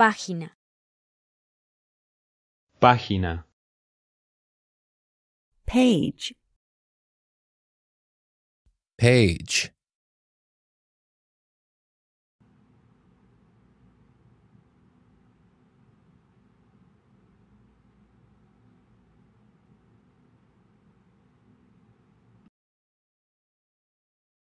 Página. Página. Page. Page.